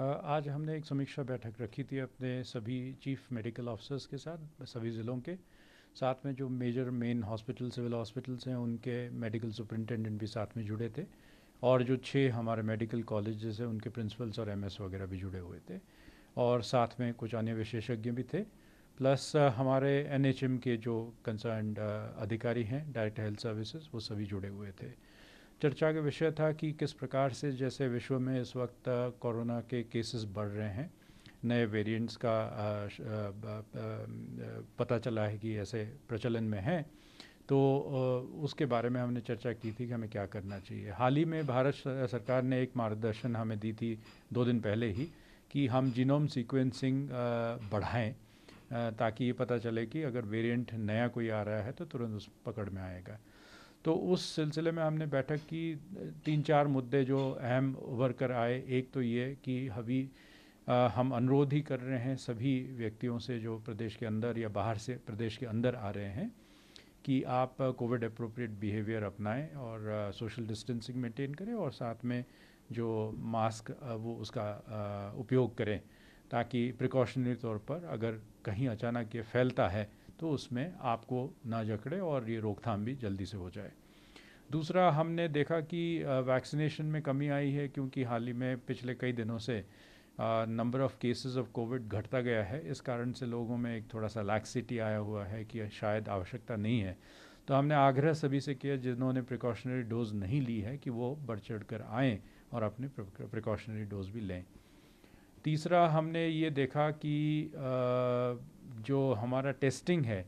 आज हमने एक समीक्षा बैठक रखी थी अपने सभी चीफ मेडिकल ऑफिसर्स के साथ सभी ज़िलों के साथ में जो major main hospital civil hospitals हैं उनके मेडिकल सुपरिंटेंडेंट भी साथ में जुड़े थे और जो छः हमारे मेडिकल कॉलेज हैं उनके प्रिंसिपल्स और एमएस वगैरह भी जुड़े हुए थे और साथ में कुछ अन्य विशेषज्ञ भी थे प्लस हमारे एनएचएम के जो कंसर्न अधिकारी हैं डायरेक्ट हेल्थ सर्विसेज वो सभी जुड़े हुए थे चर्चा का विषय था कि किस प्रकार से जैसे विश्व में इस वक्त कोरोना के केसेस बढ़ रहे हैं नए वेरिएंट्स का पता चला है कि ऐसे प्रचलन में हैं तो उसके बारे में हमने चर्चा की थी कि हमें क्या करना चाहिए हाल ही में भारत सरकार ने एक मार्गदर्शन हमें दी थी दो दिन पहले ही कि हम जीनोम सीक्वेंसिंग बढ़ाएं ताकि ये पता चले कि अगर वेरिएंट नया कोई आ रहा है तो तुरंत उस पकड़ में आएगा तो उस सिलसिले में हमने बैठक की तीन चार मुद्दे जो अहम उभर कर आए एक तो ये कि अभी हम अनुरोध ही कर रहे हैं सभी व्यक्तियों से जो प्रदेश के अंदर या बाहर से प्रदेश के अंदर आ रहे हैं कि आप कोविड अप्रोप्रिएट बिहेवियर अपनाएं और सोशल डिस्टेंसिंग मेंटेन करें और साथ में जो मास्क वो उसका उपयोग करें ताकि प्रिकॉशनरी तौर पर अगर कहीं अचानक ये फैलता है तो उसमें आपको ना जकड़े और ये रोकथाम भी जल्दी से हो जाए दूसरा हमने देखा कि वैक्सीनेशन में कमी आई है क्योंकि हाल ही में पिछले कई दिनों से number of cases of covid घटता गया है इस कारण से लोगों में एक थोड़ा सा लैक्सिटी आया हुआ है कि शायद आवश्यकता नहीं है तो हमने आग्रह सभी से किया जिन्होंने प्रिकॉशनरी डोज नहीं ली है कि वो बढ़ चढ़ कर आएँ और अपने प्रिकॉशनरी डोज भी लें तीसरा हमने ये देखा कि जो हमारा टेस्टिंग है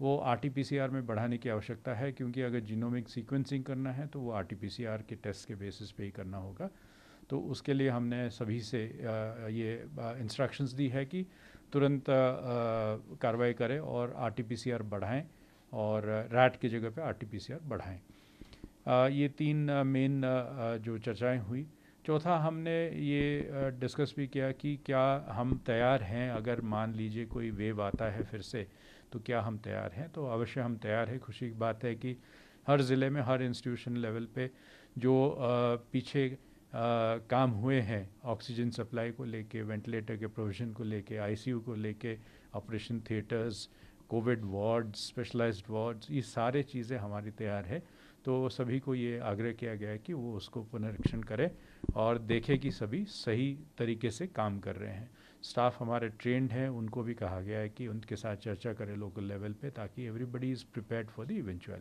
वो आर में बढ़ाने की आवश्यकता है क्योंकि अगर जीनोमिक सीक्वेंसिंग करना है तो वो आर के टेस्ट के बेसिस पे ही करना होगा तो उसके लिए हमने सभी से ये इंस्ट्रक्शंस दी है कि तुरंत कार्रवाई करें और आर बढ़ाएं और रैट की जगह पे आर बढ़ाएं ये तीन मेन जो चर्चाएं हुई चौथा हमने ये डिस्कस भी किया कि क्या हम तैयार हैं अगर मान लीजिए कोई वेव आता है फिर से तो क्या हम तैयार हैं तो अवश्य हम तैयार हैं खुशी की बात है कि हर ज़िले में हर इंस्टीट्यूशन लेवल पे जो पीछे काम हुए हैं ऑक्सीजन सप्लाई को लेके वेंटिलेटर के प्रोविज़न को लेके आईसीयू को लेके operation theatres covid ward specialised wards ये सारे चीज़ें हमारी तैयार है तो सभी को ये आग्रह किया गया है कि वो उसको पुनरीक्षण करें और देखें कि सभी सही तरीके से काम कर रहे हैं स्टाफ हमारे ट्रेंड हैं उनको भी कहा गया है कि उनके साथ चर्चा करें लोकल लेवल पे ताकि everybody is prepared for the eventuality